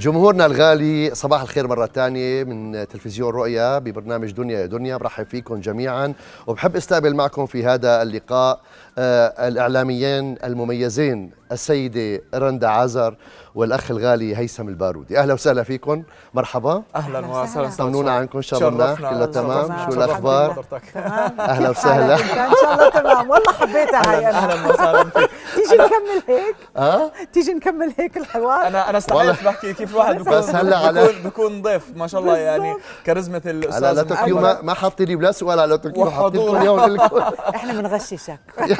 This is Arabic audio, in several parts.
جمهورنا الغالي صباح الخير مرة ثانية من تلفزيون رؤيا ببرنامج دنيا يا دنيا برحب فيكم جميعا وبحب استقبل معكم في هذا اللقاء آه، الإعلاميين المميزين السيدة رندا عازر والأخ الغالي هيثم البارودي أهلا وسهلا فيكم مرحبا أهلا وسهلا طمنونا عنكم إن شاء الله كله تمام شو الأخبار أهلا وسهلا إن شاء الله تمام والله حبيتها هاي أنا أهلا وسهلا تيجي نكمل هيك أه؟ تيجي نكمل هيك الحوار أنا أنا استحيت بحكي كيف الواحد بكون بس هلا على بكون ضيف ما شاء الله يعني كاريزمة الأستاذ على توكيو ما حاطي لي بلا سؤال على توكيو حاطين لكم إياهم إحنا بنغششك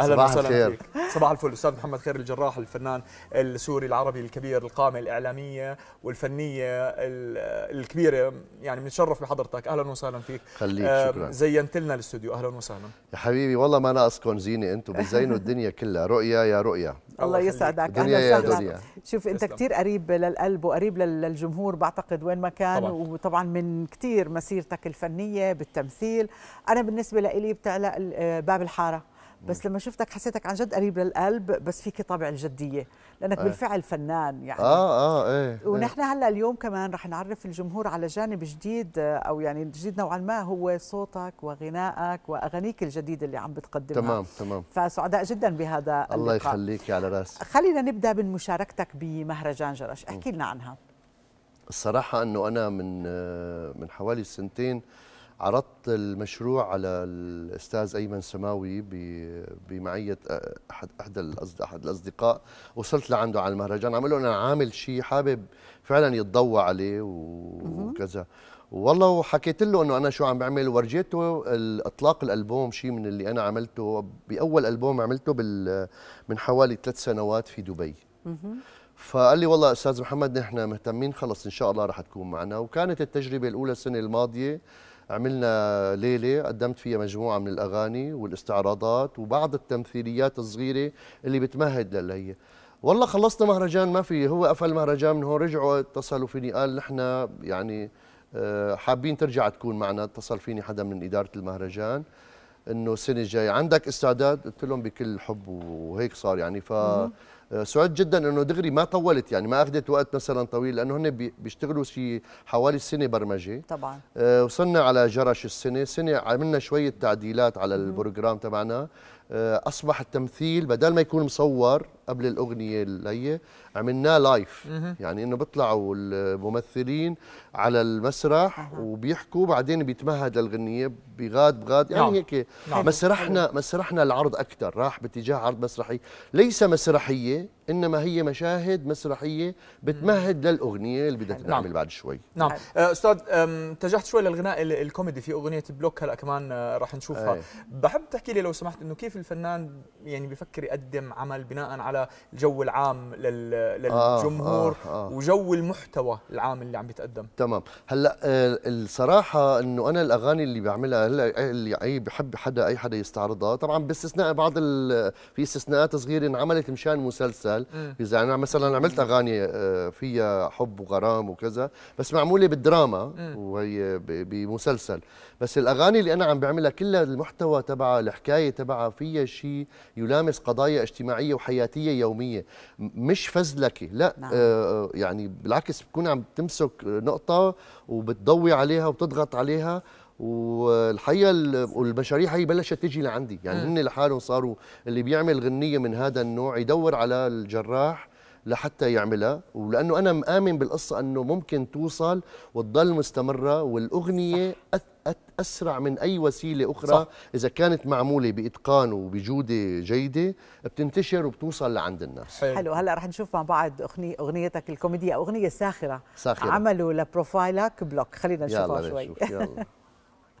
أهلا وسهلا فيك صباح الفل الاستاذ محمد خير الجراح الفنان السوري العربي الكبير القامه الاعلاميه والفنيه الكبيره يعني بنتشرف بحضرتك اهلا وسهلا فيك خليك آه، شكرا زينت لنا الاستوديو اهلا وسهلا يا حبيبي والله ما ناقصكم زينه انتم بتزينوا الدنيا كلها رؤيا يا رؤيا الله يسعدك اهلا وسهلا شوف انت كثير قريب للقلب وقريب للجمهور بعتقد وين ما كان طبعا. وطبعا من كثير مسيرتك الفنيه بالتمثيل انا بالنسبه لي بتعلق آه، باب الحاره بس لما شفتك حسيتك عن جد قريب للقلب بس فيك طابع الجديه لانك ايه. بالفعل فنان يعني اه اه إيه،, ايه ونحن هلا اليوم كمان رح نعرف الجمهور على جانب جديد او يعني جديد نوعا ما هو صوتك وغنائك واغانيك الجديده اللي عم بتقدمها تمام تمام فسعداء جدا بهذا اللقاء الله يخليك على راسي خلينا نبدا من مشاركتك بمهرجان جرش احكي لنا عنها الصراحه انه انا من آه، من حوالي سنتين عرضت المشروع على الاستاذ ايمن سماوي بمعيه احد احد احد الاصدقاء وصلت لعنده على المهرجان له انا عامل شيء حابب فعلا يتضوى عليه وكذا والله وحكيت له انه انا شو عم بعمل ورجيته اطلاق الالبوم شيء من اللي انا عملته باول البوم عملته بال من حوالي ثلاث سنوات في دبي فقال لي والله استاذ محمد نحن مهتمين خلص ان شاء الله رح تكون معنا وكانت التجربه الاولى السنه الماضيه عملنا ليله قدمت فيها مجموعه من الاغاني والاستعراضات وبعض التمثيليات الصغيره اللي بتمهد للهي والله خلصنا مهرجان ما في هو قفل مهرجان من هون رجعوا اتصلوا فيني قال نحن يعني آه، حابين ترجع تكون معنا اتصل فيني حدا من اداره المهرجان انه السنه الجايه عندك استعداد قلت لهم بكل حب وهيك صار يعني ف آه، سعدت جدا انه دغري ما طولت يعني ما اخذت وقت مثلا طويل لانه هن بيشتغلوا شي حوالي سنه برمجه طبعا آه، وصلنا على جرش السنه سنه عملنا شويه تعديلات على البروجرام تبعنا آه، اصبح التمثيل بدل ما يكون مصور قبل الاغنيه اللي عملناه لايف يعني انه بيطلعوا الممثلين على المسرح وبيحكوا بعدين بيتمهد للغنيه بغاد بغاد يعني نعم. هيك نعم. مسرحنا مسرحنا العرض اكثر راح باتجاه عرض مسرحي ليس مسرحيه انما هي مشاهد مسرحيه بتمهد للاغنيه اللي بدها تنعمل نعم. بعد شوي نعم استاذ اتجهت شوي للغناء الكوميدي في اغنيه بلوك هلا كمان راح نشوفها أي. بحب تحكي لي لو سمحت انه كيف الفنان يعني بفكر يقدم عمل بناء على الجو العام للجمهور آه آه آه. وجو المحتوى العام اللي عم بيتقدم تمام هلا الصراحه انه انا الاغاني اللي بعملها هلا اللي اي بحب حدا اي حدا يستعرضها طبعا باستثناء بعض في استثناءات صغيره انعملت مشان مسلسل العمل إيه. اذا انا مثلا عملت اغاني آه، فيها حب وغرام وكذا بس معموله بالدراما إيه. وهي بمسلسل بس الاغاني اللي انا عم بعملها كلها المحتوى تبعها الحكايه تبعها فيها شيء يلامس قضايا اجتماعيه وحياتيه يوميه مش فزلكه لا نعم. آه،, آه يعني بالعكس بتكون عم تمسك نقطه وبتضوي عليها وبتضغط عليها والحقيقه والمشاريع هي بلشت تجي لعندي يعني هن لحالهم صاروا اللي بيعمل غنيه من هذا النوع يدور على الجراح لحتى يعملها ولانه انا مآمن بالقصه انه ممكن توصل وتضل مستمره والاغنيه صح. اسرع من اي وسيله اخرى صح. اذا كانت معموله باتقان وبجوده جيده بتنتشر وبتوصل لعند الناس حلو, حلو. هلا رح نشوف مع بعض اغنيه اغنيتك الكوميديه اغنيه ساخره, ساخرة. عملوا لبروفايلك بلوك خلينا نشوفها شوي يلا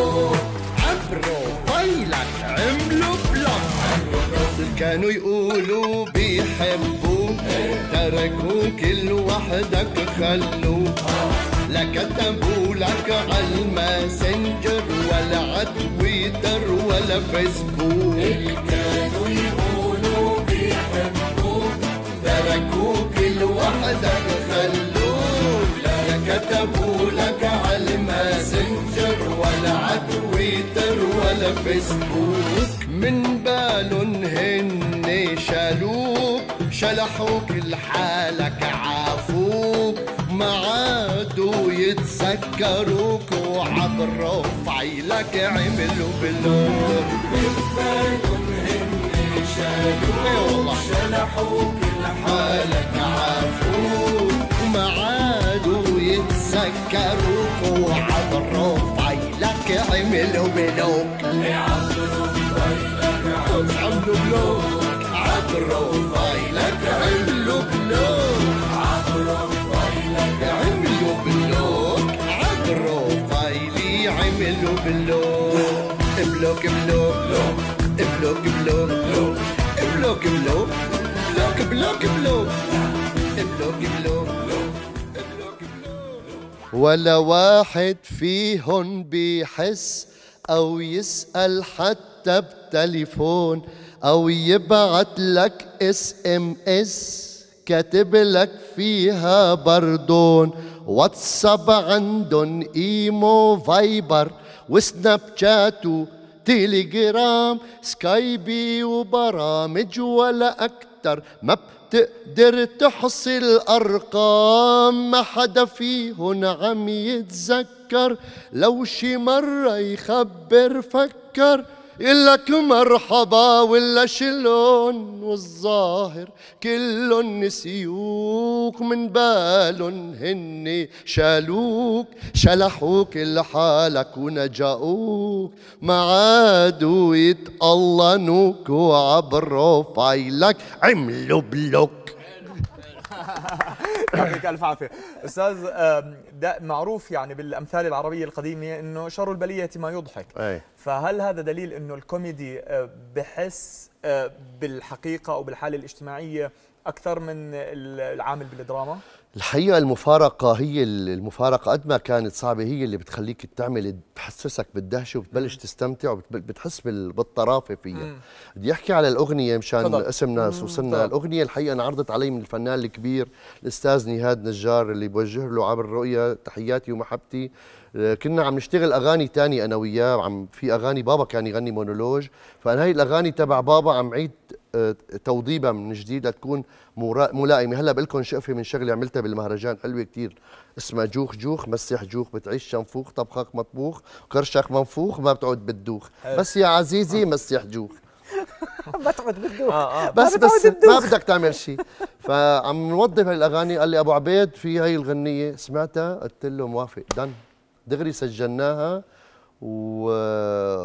عبروا طيلك فيلك عملوا بلوك كانوا يقولوا بيحبوك تركوك لوحدك خلوك لا كتبوا لك على الماسنجر ولا على تويتر ولا فيسبوك كانوا فيسبوك من بالون هن شالوك شلحوك لحالك عافوك ما عادوا يتذكروك وعبر فعيلك عملوا بلوك من بالون هن شالوك شلحوك لحالك عافوك ما عادوا يتذكروك وعبر عملوا بلوك عملوا بلوك عملوا بلوك عبروا فايلك عملوا بلوك عبروا فايلك عملوا بلوك عبروا فايلي بلوك بلوك بلوك بلوك بلوك بلوك بلوك بلوك بلوك بلوك بلوك بلوك بلوك ولا واحد فيهن بيحس أو يسأل حتى بتليفون أو يبعت لك اس ام اس كاتب لك فيها بردون واتساب عندن ايمو فايبر وسناب شات تيليجرام سكايبي وبرامج ولا أكتر ما تقدر تحصي الأرقام ما حدا فيهن عم يتذكر لو شي مرة يخبر فكر إلك مرحبا ولا شلون والظاهر كلن نسيوك من بالن هن شالوك شلحوك لحالك ونجأوك ما عادوا يتقلنوك وعبروا فايلك عملوا بلوك يعطيك الف عافيه استاذ ده معروف يعني بالامثال العربيه القديمه انه شر البليه ما يضحك أي. فهل هذا دليل انه الكوميدي آه، بحس آه، بالحقيقه او بالحاله الاجتماعيه اكثر من العامل بالدراما الحقيقه المفارقه هي المفارقه قد ما كانت صعبه هي اللي بتخليك تعمل بتحسسك بالدهشه وبتبلش تستمتع وبتحس بالطرافه فيها بدي احكي على الاغنيه مشان اسمنا اسم ناس وصلنا طبع. الاغنيه الحقيقه انعرضت علي من الفنان الكبير الاستاذ نهاد نجار اللي بوجه له عبر الرؤيه تحياتي ومحبتي آه، كنا عم نشتغل اغاني تانية انا وياه عم في اغاني بابا كان يغني مونولوج فانا هاي الاغاني تبع بابا عم عيد توضيبها من جديد لتكون ملائمه هلا بقول لكم شقفه من شغله عملتها بالمهرجان حلوه كثير اسمها جوخ جوخ مسح جوخ بتعيش شنفوخ طبخك مطبوخ كرشك منفوخ ما بتعود بتدوخ بس يا عزيزي آه. مسح جوخ بتعود بتدوخ آه آه. بس بس ما بدك تعمل شيء فعم نوظف هالاغاني قال لي ابو عبيد في هاي الغنيه سمعتها قلت له موافق دن دغري سجلناها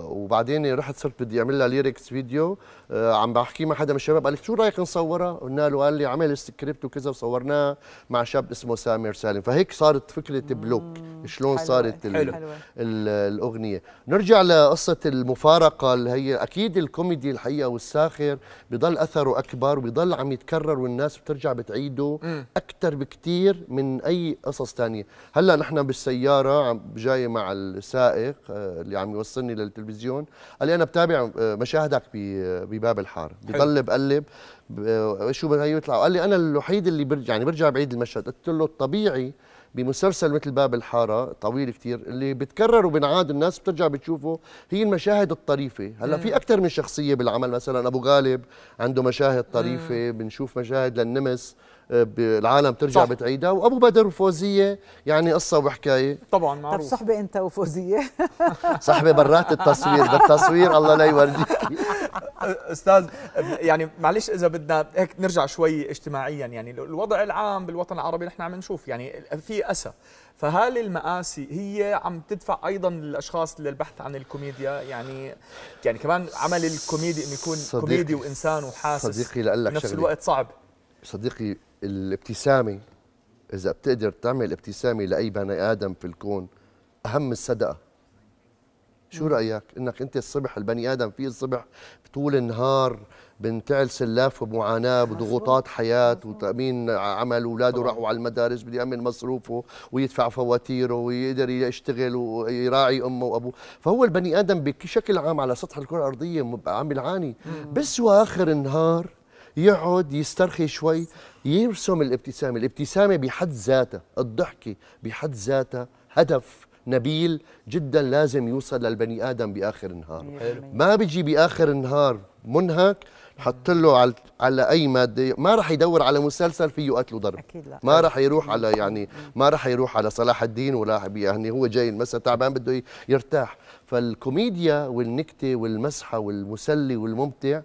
وبعدين رحت صرت بدي اعمل لها ليركس فيديو آه، عم بحكي مع حدا من الشباب قال لي شو رايك نصورها؟ قلنا له قال لي عمل سكريبت وكذا وصورناه مع شاب اسمه سامر سالم فهيك صارت فكره بلوك شلون صارت الـ ال حلوة. الاغنيه نرجع لقصه المفارقه اللي هي اكيد الكوميدي الحقيقه والساخر بضل اثره اكبر وبضل عم يتكرر والناس بترجع بتعيده اكثر بكثير من اي قصص ثانيه هلا نحن بالسياره جاي مع السائق آه، اللي عم يوصلني للتلفزيون قال لي انا بتابع آه، مشاهدك آه، بباب الحاره بضل بقلب آه، شو بده يطلع قال لي انا الوحيد اللي برجع يعني برجع بعيد المشهد قلت له الطبيعي بمسلسل مثل باب الحاره طويل كثير اللي بتكرر وبنعاد الناس بترجع بتشوفه هي المشاهد الطريفه هلا في اكثر من شخصيه بالعمل مثلا ابو غالب عنده مشاهد طريفه بنشوف مشاهد للنمس آه، العالم ترجع صح. بتعيدها وابو بدر وفوزيه يعني قصه وحكايه طبعا معروف طب صحبه انت وفوزيه صحبه برات التصوير بالتصوير الله لا يورجيك استاذ يعني معلش اذا بدنا هيك نرجع شوي اجتماعيا يعني الوضع العام بالوطن العربي نحن عم نشوف يعني في اسى فهل المآسي هي عم تدفع ايضا الاشخاص للبحث عن الكوميديا يعني يعني كمان عمل الكوميدي انه يكون صديقي كوميدي وانسان وحاسس صديقي لقلك بنفس الوقت صعب صديقي الابتسامه اذا بتقدر تعمل ابتسامه لاي بني ادم في الكون اهم الصدقه شو رايك انك انت الصبح البني ادم في الصبح طول النهار بنتعل سلاف ومعاناه وضغوطات حياه وتامين عمل اولاده راحوا على المدارس بده يامن مصروفه ويدفع فواتيره ويقدر يشتغل ويراعي امه وابوه فهو البني ادم بشكل عام على سطح الكره الارضيه عم بيعاني بس واخر النهار يقعد يسترخي شوي يرسم الابتسامة الابتسامة بحد ذاتها الضحكة بحد ذاتها هدف نبيل جدا لازم يوصل للبني آدم بآخر النهار ما بيجي بآخر النهار منهك حط له على على اي ماده ما راح يدور على مسلسل فيه قتل وضرب اكيد لا ما راح يروح على يعني ما راح يروح على صلاح الدين ولا يعني, يعني هو جاي المساء تعبان بده يرتاح فالكوميديا والنكته والمسحه والمسلي والممتع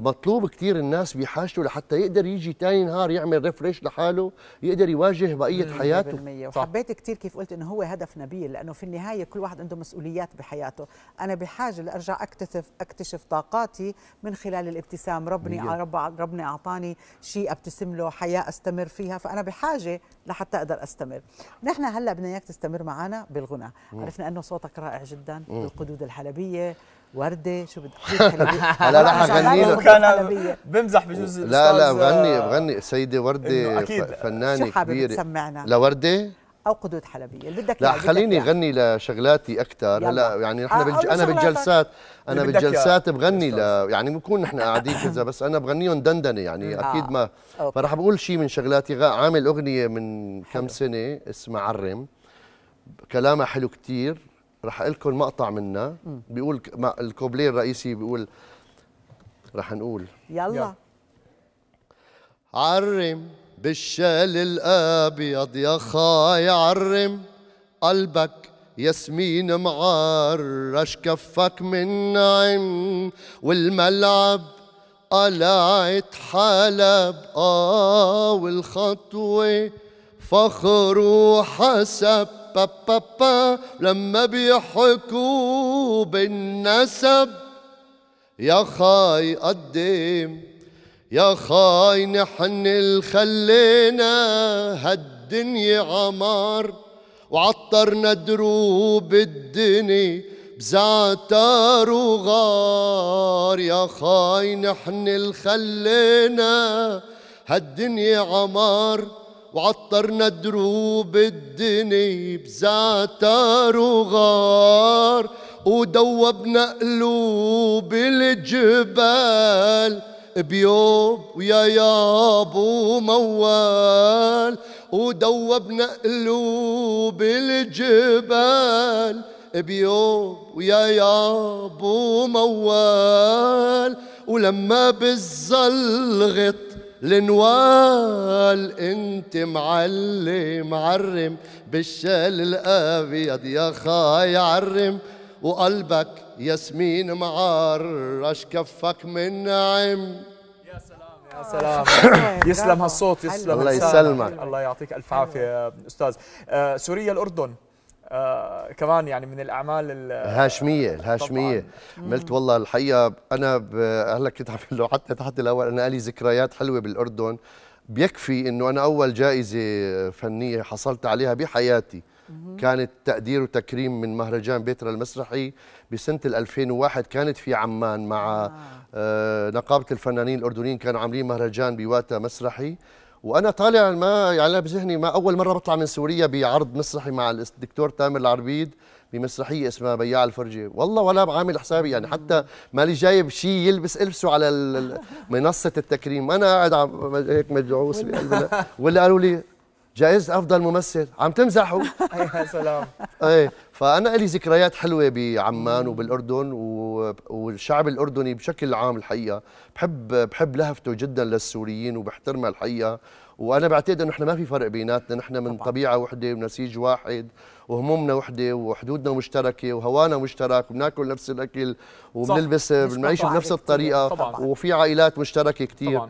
مطلوب كثير الناس بحاجته لحتى يقدر يجي ثاني نهار يعمل ريفريش لحاله يقدر يواجه بقيه حياته 100% وحبيت كثير كيف قلت انه هو هدف نبيل لانه في النهايه كل واحد عنده مسؤوليات بحياته انا بحاجه لارجع اكتشف اكتشف طاقاتي من خلال الابتسام ربني رب ربنا اعطاني شيء ابتسم له حياه استمر فيها فانا بحاجه لحتى اقدر استمر نحن هلا بدنا اياك تستمر معنا بالغنى عرفنا انه صوتك رائع جدا بالقدود الحلبيه ورده شو بدك هلا رح اغني لك كان بمزح بجوز لا لا بغني بغني آه، سيدي ورده فنانه شو كبيره تسمعنا لورده او قدود حلبيه اللي بدك لا خليني اغني لشغلاتي اكثر هلا يعني نحن آه، بالج... انا بالجلسات انا بالجلسات بغني ل... يعني بنكون نحن قاعدين كذا بس انا بغنيهم دندنه يعني اكيد آه. ما فرح بقول شيء من شغلاتي عامل اغنيه من كم سنه اسمها عرم كلامها حلو كتير رح اقول لكم مقطع منها بيقول الكوبليه الرئيسي بيقول رح نقول يلا, يلا. عرم بالشال الابيض يا خاي عرم قلبك ياسمين معرش كفك من نعم والملعب قلعة حلب اه والخطوة فخر وحسب با با با لما بيحكوا بالنسب يا خاي قدم يا خاي نحن الخلينا هالدنيا عمار وعطرنا دروب الدنيا بزعتر وغار يا خاي نحن الخلينا هالدنيا عمار وعطرنا دروب الدني بزعتر وغار ودوبنا قلوب الجبال بيوم ويا ياب وموال موال ودوبنا قلوب الجبال بيوم ويا ياب وموال موال ولما بالظل غط لنوال انت معلم عرم بالشال الابيض يا خاي عرم وقلبك ياسمين معرش كفك من نعم يا سلام يا آه، سلام يسلم هالصوت يسلم الله يسلمك الله يعطيك الف عافيه استاذ آه، سوريا الاردن آه، كمان يعني من الاعمال الهاشميه الهاشميه قلت والله الحقيقه انا هلا كنت عم لو حتى تحت الاول انا لي ذكريات حلوه بالاردن بيكفي انه انا اول جائزه فنيه حصلت عليها بحياتي كانت تقدير وتكريم من مهرجان بيترا المسرحي بسنة 2001 كانت في عمان مع آه. آه نقابة الفنانين الأردنيين كانوا عاملين مهرجان بواتا مسرحي وانا طالع ما يعني انا بذهني ما اول مره بطلع من سوريا بعرض مسرحي مع الدكتور تامر العربيد بمسرحيه اسمها بياع الفرجه والله ولا بعامل حسابي يعني حتى مالي جايب شيء يلبس البسه على منصه التكريم انا قاعد هيك مدعوس ولا قالوا لي جائزة أفضل ممثل عم تمزحوا أيوة، يا سلام إيه فأنا لي ذكريات حلوة بعمان وبالأردن و... والشعب الأردني بشكل عام الحقيقة بحب بحب لهفته جدا للسوريين وبحترمها الحقيقة وأنا بعتقد إنه إحنا ما في فرق بيناتنا نحن من طبيعة وحدة ونسيج واحد وهمومنا وحدة وحدودنا مشتركة وهوانا مشترك وبناكل نفس الأكل وبنلبس بنعيش بنفس الطريقة طبعاً. وفي عائلات مشتركة كثير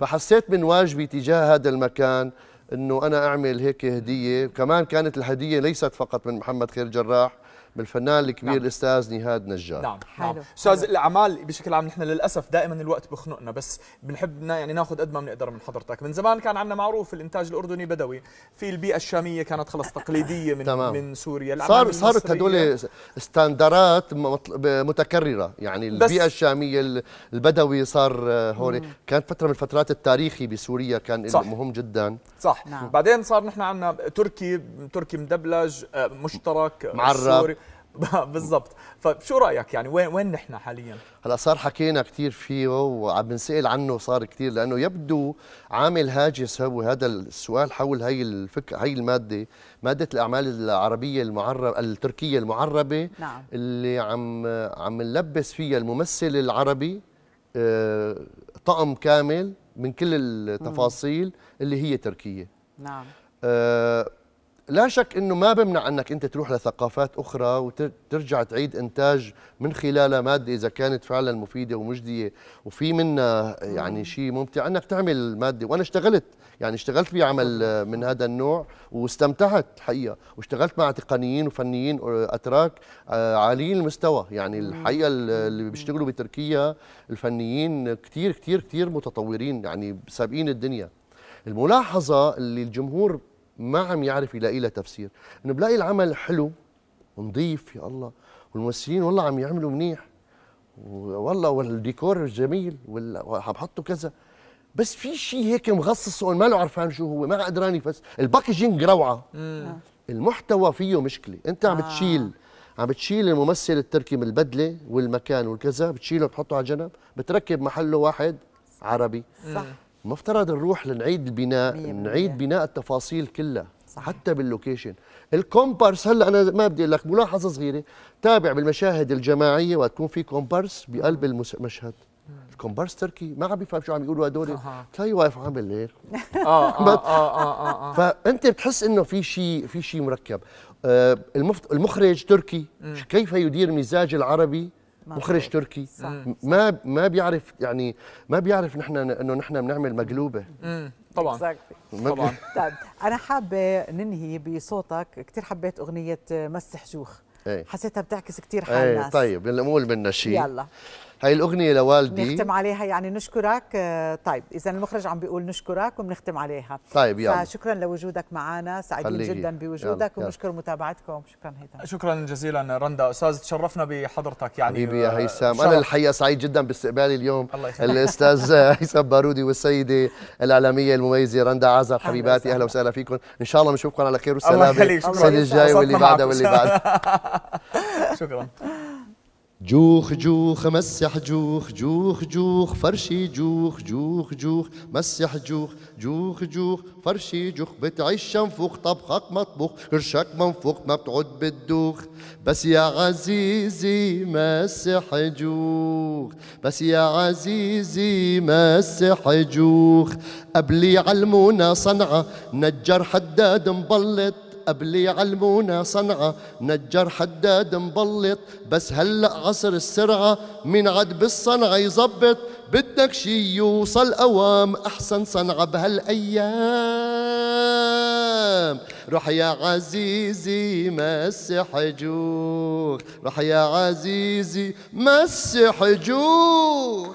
فحسيت من واجبي تجاه هذا المكان انه انا اعمل هيك هديه كمان كانت الهديه ليست فقط من محمد خير جراح بالفنان الكبير نعم. الاستاذ نهاد نجار نعم, نعم. حلو نعم. استاذ الاعمال بشكل عام نحن للاسف دائما الوقت بخنقنا بس بنحب يعني ناخذ قد ما بنقدر من حضرتك من زمان كان عندنا معروف الانتاج الاردني بدوي في البيئه الشاميه كانت خلص تقليديه من تمام. من سوريا صار صارت هدول ستاندرات متكرره يعني البيئه الشاميه البدوي صار هون كانت فتره من الفترات التاريخي بسوريا كان صح. مهم جدا صح نعم. بعدين صار نحن عندنا تركي تركي مدبلج آه، مشترك آه، معرب سوري بالضبط فشو طيب، رايك يعني وين وين نحن حاليا هلا صار حكينا كثير فيه وعم بنسال عنه صار كثير لانه يبدو عامل هاجس هو هذا السؤال حول هي الفكره هي الماده ماده الاعمال العربيه المعرب التركيه المعربه نعم. اللي عم عم نلبس فيها الممثل العربي آه، طقم كامل من كل التفاصيل اللي هي تركيه نعم آه، لا شك انه ما بمنع انك انت تروح لثقافات اخرى وترجع تعيد انتاج من خلالها ماده اذا كانت فعلا مفيده ومجديه وفي منها يعني شيء ممتع انك تعمل ماده وانا اشتغلت يعني اشتغلت بعمل من هذا النوع واستمتعت الحقيقه واشتغلت مع تقنيين وفنيين آه، اتراك آه، عاليين المستوى يعني الحقيقه اللي بيشتغلوا بتركيا الفنيين كثير كثير كثير متطورين يعني سابقين الدنيا الملاحظه اللي الجمهور ما عم يعرف يلاقي لها تفسير انه بلاقي العمل حلو ونظيف يا الله والممثلين والله عم يعملوا منيح والله والديكور جميل وعم حطوا كذا بس في شيء هيك مغصص ما له عرفان شو هو ما قدران يفس الباكجينج روعه المحتوى فيه مشكله انت عم تشيل آه. عم بتشيل الممثل التركي من البدله والمكان والكذا بتشيله بتحطه على جنب بتركب محله واحد عربي صح مفترض نروح لنعيد البناء نعيد بناء التفاصيل كلها صحيح. حتى باللوكيشن الكومبارس هلا انا ما بدي لك ملاحظه صغيره تابع بالمشاهد الجماعيه وتكون في كومبارس بقلب المشهد الكومبارس تركي ما عم بيفهم شو عم يقولوا هدول تلاقيه واقف عم بالليل آه،, آه،, اه اه اه اه فانت بتحس انه في شيء في شيء مركب آه، المخرج تركي كيف يدير مزاج العربي مخرج تركي صح. ما ما بيعرف يعني ما بيعرف نحن انه نحن بنعمل مقلوبه طبعا طبعا طيب انا حابه ننهي بصوتك كثير حبيت اغنيه مسح شوخ إيه. حسيتها بتعكس كثير إيه، حال الناس طيب نقول منها شيء يلا هاي الاغنيه لوالدي نختم عليها يعني نشكرك آه، طيب اذا المخرج عم بيقول نشكرك وبنختم عليها طيب يلا شكرا لوجودك معنا سعيدين جدا بوجودك وبنشكر متابعتكم شكرا هيثم شكرا جزيلا رندا استاذ تشرفنا بحضرتك يعني حبيبي يا آه، هيثم انا الحقيقه سعيد جدا باستقبالي اليوم الله الاستاذ هيثم بارودي والسيده الاعلاميه المميزه رندا عزر حبيباتي اهلا وسهلا فيكم ان شاء الله بنشوفكم على خير والسلامه السنه الجايه واللي بعدها واللي بعدها شكرا جوخ جوخ مسح جوخ جوخ جوخ فرشي جوخ جوخ جوخ مسح جوخ جوخ جوخ فرشي جوخ بتعيش انفوخ طبخك مطبوخ قرشك منفوخ ما بتعود بتدوخ بس يا عزيزي مسح جوخ بس يا عزيزي مسح جوخ قبل يعلمونا صنعة نجار حداد مبلط قبل يعلمونا صنعة نجار حداد مبلط بس هلأ عصر السرعة من عد بالصنعة يزبط بدك شي يوصل أوام أحسن صنعة بهالأيام روح يا عزيزي مسح جوخ روح يا عزيزي مسح جوخ